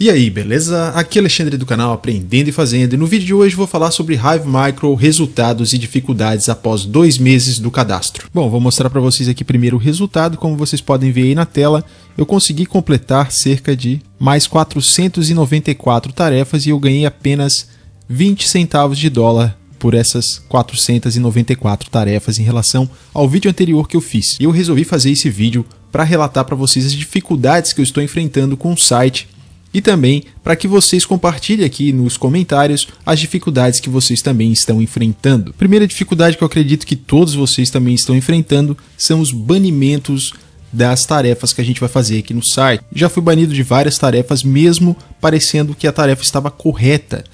E aí, beleza? Aqui é Alexandre do canal Aprendendo e Fazendo e no vídeo de hoje vou falar sobre Hive Micro, resultados e dificuldades após dois meses do cadastro. Bom, vou mostrar para vocês aqui primeiro o resultado, como vocês podem ver aí na tela, eu consegui completar cerca de mais 494 tarefas e eu ganhei apenas 20 centavos de dólar por essas 494 tarefas em relação ao vídeo anterior que eu fiz. E eu resolvi fazer esse vídeo para relatar para vocês as dificuldades que eu estou enfrentando com o site e também para que vocês compartilhem aqui nos comentários as dificuldades que vocês também estão enfrentando. Primeira dificuldade que eu acredito que todos vocês também estão enfrentando são os banimentos das tarefas que a gente vai fazer aqui no site. Já fui banido de várias tarefas mesmo parecendo que a tarefa estava correta.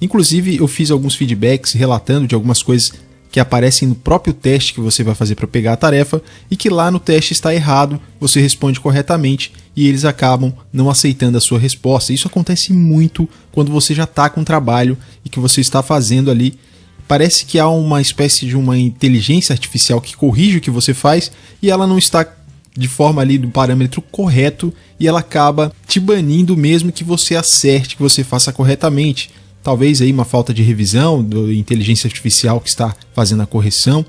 Inclusive, eu fiz alguns feedbacks relatando de algumas coisas que aparecem no próprio teste que você vai fazer para pegar a tarefa e que lá no teste está errado, você responde corretamente e eles acabam não aceitando a sua resposta. Isso acontece muito quando você já está com um trabalho e que você está fazendo ali. Parece que há uma espécie de uma inteligência artificial que corrige o que você faz e ela não está de forma ali do parâmetro correto e ela acaba te banindo mesmo que você acerte, que você faça corretamente talvez aí uma falta de revisão do inteligência artificial que está fazendo a correção,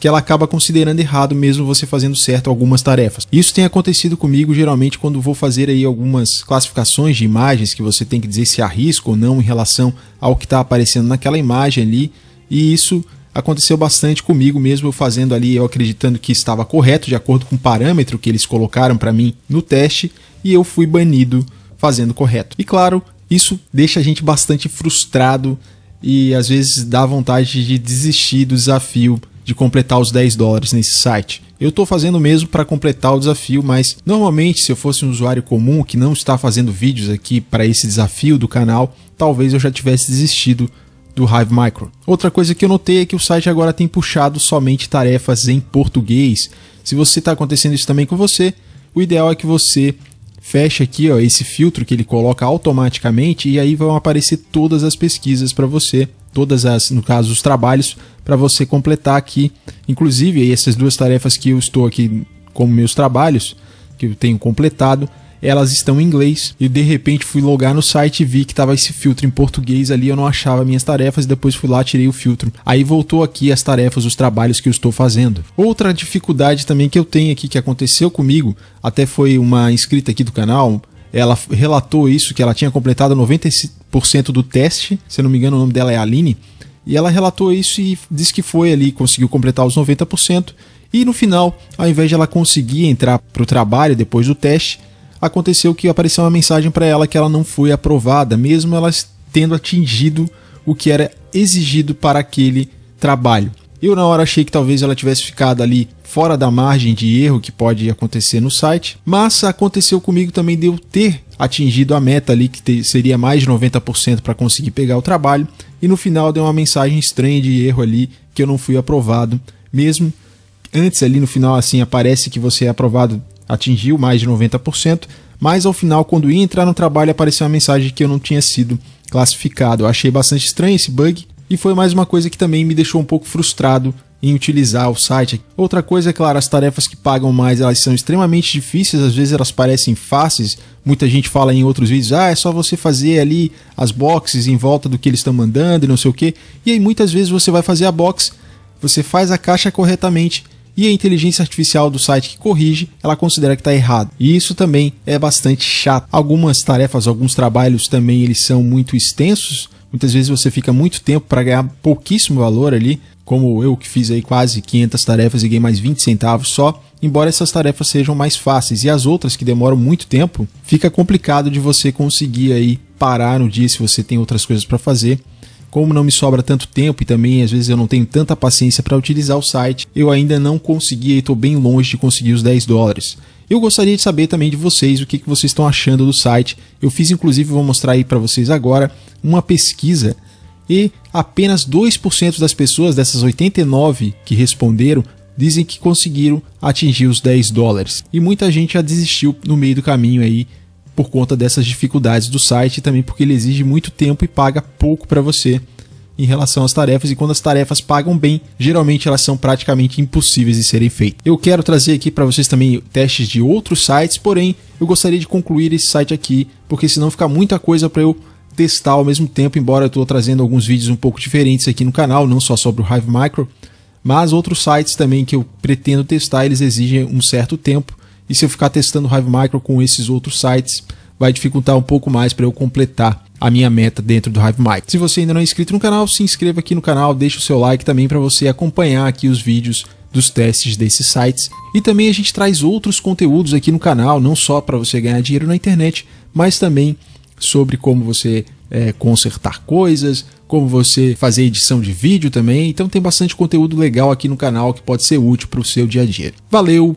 que ela acaba considerando errado mesmo você fazendo certo algumas tarefas. Isso tem acontecido comigo geralmente quando vou fazer aí algumas classificações de imagens que você tem que dizer se há risco ou não em relação ao que está aparecendo naquela imagem ali, e isso aconteceu bastante comigo mesmo eu fazendo ali, eu acreditando que estava correto de acordo com o parâmetro que eles colocaram para mim no teste e eu fui banido fazendo correto. E claro, isso deixa a gente bastante frustrado e às vezes dá vontade de desistir do desafio de completar os 10 dólares nesse site. Eu estou fazendo mesmo para completar o desafio, mas normalmente se eu fosse um usuário comum que não está fazendo vídeos aqui para esse desafio do canal, talvez eu já tivesse desistido do Hive Micro. Outra coisa que eu notei é que o site agora tem puxado somente tarefas em português. Se você está acontecendo isso também com você, o ideal é que você fecha aqui ó, esse filtro que ele coloca automaticamente e aí vão aparecer todas as pesquisas para você, todas as, no caso, os trabalhos para você completar aqui. Inclusive, essas duas tarefas que eu estou aqui como meus trabalhos, que eu tenho completado, elas estão em inglês. E de repente fui logar no site e vi que tava esse filtro em português ali, eu não achava minhas tarefas e depois fui lá tirei o filtro. Aí voltou aqui as tarefas, os trabalhos que eu estou fazendo. Outra dificuldade também que eu tenho aqui que aconteceu comigo, até foi uma inscrita aqui do canal, ela relatou isso que ela tinha completado 90% do teste, se não me engano o nome dela é Aline, e ela relatou isso e disse que foi ali, conseguiu completar os 90%. E no final, ao invés de ela conseguir entrar para o trabalho depois do teste, aconteceu que apareceu uma mensagem para ela que ela não foi aprovada, mesmo ela tendo atingido o que era exigido para aquele trabalho. Eu na hora achei que talvez ela tivesse ficado ali fora da margem de erro que pode acontecer no site, mas aconteceu comigo também de eu ter atingido a meta ali que seria mais de 90% para conseguir pegar o trabalho e no final deu uma mensagem estranha de erro ali que eu não fui aprovado, mesmo antes ali no final assim aparece que você é aprovado atingiu mais de 90%, mas ao final, quando ia entrar no trabalho, apareceu uma mensagem que eu não tinha sido classificado. Eu achei bastante estranho esse bug e foi mais uma coisa que também me deixou um pouco frustrado em utilizar o site. Outra coisa é claro, as tarefas que pagam mais, elas são extremamente difíceis, às vezes elas parecem fáceis. Muita gente fala em outros vídeos, ah, é só você fazer ali as boxes em volta do que eles estão mandando e não sei o que. E aí muitas vezes você vai fazer a box, você faz a caixa corretamente e a inteligência artificial do site que corrige, ela considera que está errado. E isso também é bastante chato. Algumas tarefas, alguns trabalhos também eles são muito extensos. Muitas vezes você fica muito tempo para ganhar pouquíssimo valor ali, como eu que fiz aí quase 500 tarefas e ganhei mais 20 centavos só. Embora essas tarefas sejam mais fáceis e as outras que demoram muito tempo, fica complicado de você conseguir aí parar no dia se você tem outras coisas para fazer como não me sobra tanto tempo e também às vezes eu não tenho tanta paciência para utilizar o site, eu ainda não consegui e estou bem longe de conseguir os 10 dólares. Eu gostaria de saber também de vocês o que, que vocês estão achando do site. Eu fiz inclusive, vou mostrar aí para vocês agora, uma pesquisa e apenas 2% das pessoas, dessas 89 que responderam, dizem que conseguiram atingir os 10 dólares. E muita gente já desistiu no meio do caminho aí por conta dessas dificuldades do site e também porque ele exige muito tempo e paga pouco para você em relação às tarefas e quando as tarefas pagam bem, geralmente elas são praticamente impossíveis de serem feitas. Eu quero trazer aqui para vocês também testes de outros sites, porém eu gostaria de concluir esse site aqui, porque senão fica muita coisa para eu testar ao mesmo tempo, embora eu estou trazendo alguns vídeos um pouco diferentes aqui no canal, não só sobre o Hive Micro, mas outros sites também que eu pretendo testar, eles exigem um certo tempo e se eu ficar testando Hive Micro com esses outros sites, vai dificultar um pouco mais para eu completar a minha meta dentro do Hive Micro. Se você ainda não é inscrito no canal, se inscreva aqui no canal, deixa o seu like também para você acompanhar aqui os vídeos dos testes desses sites. E também a gente traz outros conteúdos aqui no canal, não só para você ganhar dinheiro na internet, mas também sobre como você é, consertar coisas, como você fazer edição de vídeo também. Então tem bastante conteúdo legal aqui no canal que pode ser útil para o seu dia a dia. Valeu,